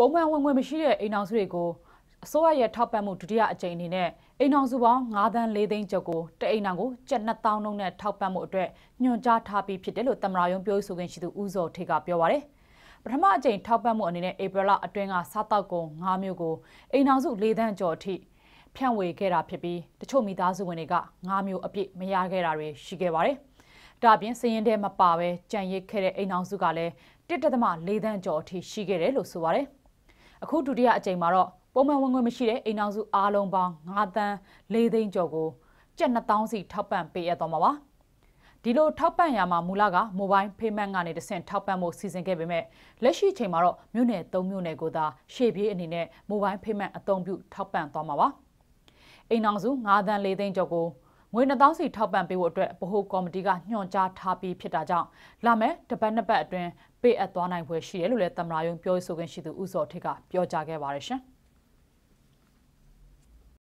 ပုံမှန်ဝင်ငွေမရှိတဲ့အိမ်အောင်စုတွေကိုအစိုးရရဲ့ထောက်ပံ့မှုဒုတိယအကြိမ်အနေနဲ့အိမ်အောင်စုပေါင်း9သန်း4သိန်းကျော်ကိုတအိမ်အောင်ကို7,000နှုန်းနဲ့ထောက်ပံ့မှုအတွက်ညွှန်ကြားထားပြီးဖြစ်တယ်လို့သမ္မတရုံးပြောဆိုခြင်းရှိသူဦးစောထေကပြောပါရယ်ပထမအကြိမ်ထောက်ပံ့မှုအနေနဲ့ဧပြီလအတွင်းကစားတောက်ကုန်9မျိုးကိုအိမ်အောင်စု4သန်းကျော်အထိဖြန့်ဝေခဲ့တာဖြစ်ပြီးတချို့မိသားစုဝင်တွေက9မျိုးအပြည့်မရခဲ့တာတွေရှိခဲ့ပါတယ်။ဒါပြင်စည်ရင်ထဲမပါပဲကြံရစ်ခဲ့တဲ့အိမ်အောင်စုကလည်း1.4သန်းကျော်အထိရှိခဲ့တယ်လို့ဆိုပါတယ်။အခုဒုတိယအကြိမ်မှာတော့ပုံမှန်ဝင်ငွေမရှိတဲ့အိမ်နောက်စုအားလုံးပေါင်း9သန်း4သိန်းကျော်ကိုကျပ်2000စီထောက်ပံ့ပေးအပ်သွားမှာပါဒီလိုထောက်ပံ့ရမှာမူလက mobile payment ကနေတဆင့်ထောက်ပံ့ဖို့စီစဉ်ခဲ့ပေမဲ့လက်ရှိချိန်မှာတော့မြို့နယ်၃မြို့နယ်ကိုသာရှေ့ပြေးအနေနဲ့ mobile payment အသုံးပြုထောက်ပံ့သွားမှာပါအိမ်နောက်စု9သန်း4သိန်းကျော်ကိုငွေ2000စီထောက်ပံ့ပေးဖို့အတွက်ဗဟိုကော်မတီကညွှန်ကြားထားပြီးဖြစ်တာကြောင့်လာမယ့်တပတ်နှစ်ပတ်အတွင်းပေးအပ်သွားနိုင်ဖွယ်ရှိတယ်လို့လည်းသမ္မတရုံးပြောရေးဆိုခွင့်ရှိသူဦးစောထိတ်ကပြောကြားခဲ့ပါတယ်ရှင်။